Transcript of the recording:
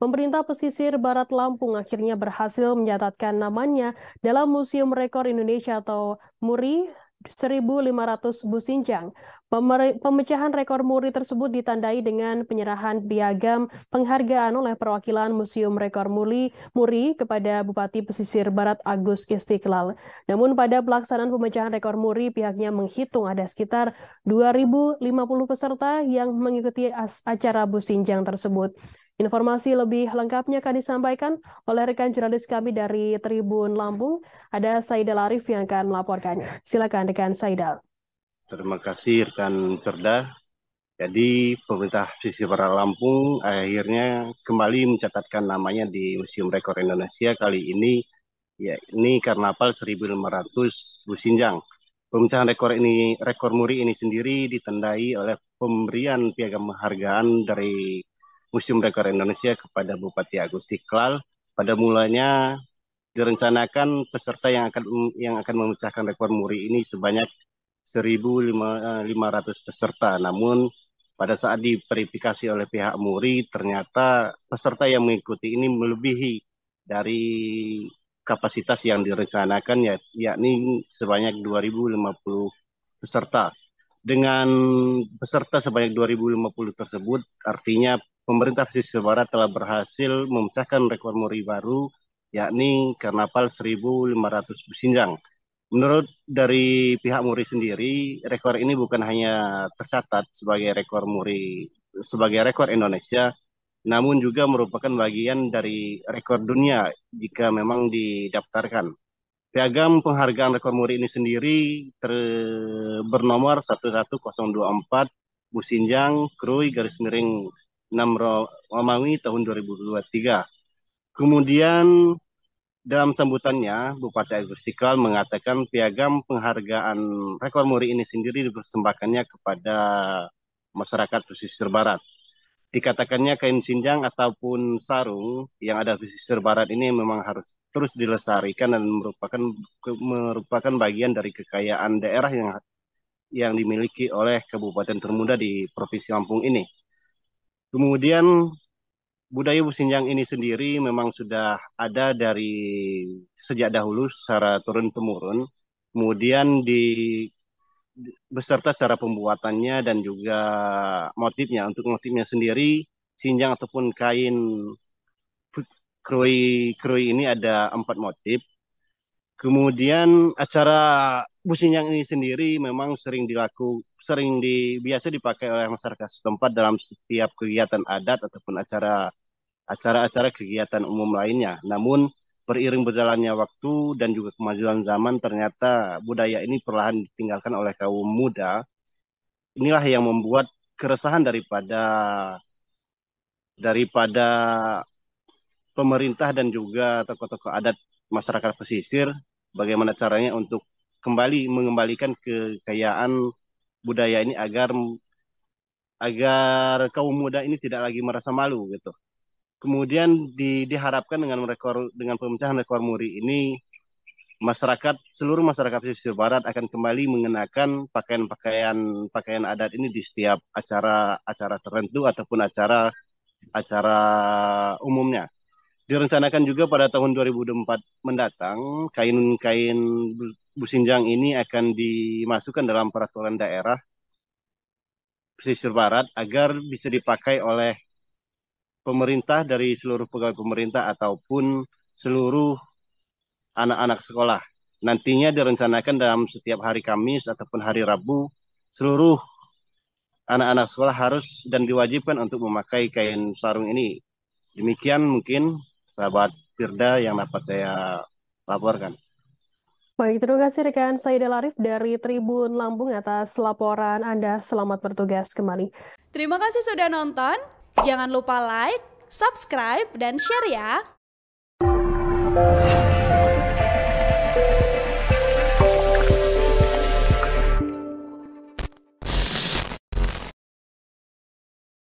pemerintah pesisir Barat Lampung akhirnya berhasil mencatatkan namanya dalam Museum Rekor Indonesia atau MURI 1.500 Businjang. Pemecahan rekor muri tersebut ditandai dengan penyerahan piagam penghargaan oleh perwakilan Museum Rekor Muri, muri kepada Bupati Pesisir Barat Agus Istiqlal. Namun pada pelaksanaan pemecahan rekor muri, pihaknya menghitung ada sekitar 2.050 peserta yang mengikuti acara Businjang tersebut. Informasi lebih lengkapnya akan disampaikan oleh rekan jurnalis kami dari Tribun Lampung, ada Saidal Arif yang akan melaporkannya. Silakan rekan Saidal. Terima kasih rekan Perda. Jadi pemerintah para Lampung akhirnya kembali mencatatkan namanya di Museum Rekor Indonesia kali ini ya ini Karnaval 1500 Businjang. Pemecahan rekor ini rekor muri ini sendiri ditandai oleh pemberian piagam penghargaan dari Museum Rekor Indonesia kepada Bupati Agus Tiklal. Pada mulanya direncanakan peserta yang akan yang akan memecahkan rekor muri ini sebanyak 1.500 eh, peserta. Namun pada saat diverifikasi oleh pihak muri ternyata peserta yang mengikuti ini melebihi dari kapasitas yang direncanakan ya, yakni sebanyak 2.050 peserta. Dengan peserta sebanyak 2.050 tersebut artinya pemerintah Sisi barat telah berhasil memecahkan rekor muri baru, yakni karnaval 1.500 businjang. Menurut dari pihak muri sendiri, rekor ini bukan hanya tercatat sebagai rekor muri sebagai rekor Indonesia, namun juga merupakan bagian dari rekor dunia jika memang didaftarkan. Piagam penghargaan rekor muri ini sendiri ter bernomor 11024 Businjang Krui garis miring Namro Romawi tahun 2023. Kemudian dalam sambutannya, Bupati Agus Tikal mengatakan piagam penghargaan rekor muri ini sendiri dipersembahkannya kepada masyarakat pesisir barat. Dikatakannya kain sinjang ataupun sarung yang ada di pesisir barat ini memang harus terus dilestarikan dan merupakan merupakan bagian dari kekayaan daerah yang yang dimiliki oleh kabupaten termuda di Provinsi Lampung ini. Kemudian budaya Businjang ini sendiri memang sudah ada dari sejak dahulu secara turun temurun. Kemudian di beserta cara pembuatannya dan juga motifnya. Untuk motifnya sendiri, sinjang ataupun kain krui krui ini ada empat motif. Kemudian acara businyang ini sendiri memang sering dilaku, sering di, biasa dipakai oleh masyarakat setempat dalam setiap kegiatan adat ataupun acara acara-acara kegiatan umum lainnya. Namun beriring berjalannya waktu dan juga kemajuan zaman ternyata budaya ini perlahan ditinggalkan oleh kaum muda. Inilah yang membuat keresahan daripada daripada pemerintah dan juga tokoh-tokoh adat masyarakat pesisir bagaimana caranya untuk kembali mengembalikan kekayaan budaya ini agar agar kaum muda ini tidak lagi merasa malu gitu. Kemudian di, diharapkan dengan rekor dengan pemecahan rekor muri ini masyarakat seluruh masyarakat pesisir barat akan kembali mengenakan pakaian-pakaian pakaian adat ini di setiap acara acara tertentu ataupun acara acara umumnya. Direncanakan juga pada tahun 2024 mendatang, kain-kain businjang ini akan dimasukkan dalam peraturan daerah pesisir barat agar bisa dipakai oleh pemerintah dari seluruh pegawai pemerintah ataupun seluruh anak-anak sekolah. Nantinya direncanakan dalam setiap hari Kamis ataupun hari Rabu, seluruh anak-anak sekolah harus dan diwajibkan untuk memakai kain sarung ini Demikian mungkin sahabat Firda yang dapat saya laporkan. Baik, terima kasih rekan saya Larif dari Tribun Lampung atas laporan Anda. Selamat bertugas kembali. Terima kasih sudah nonton. Jangan lupa like, subscribe, dan share ya.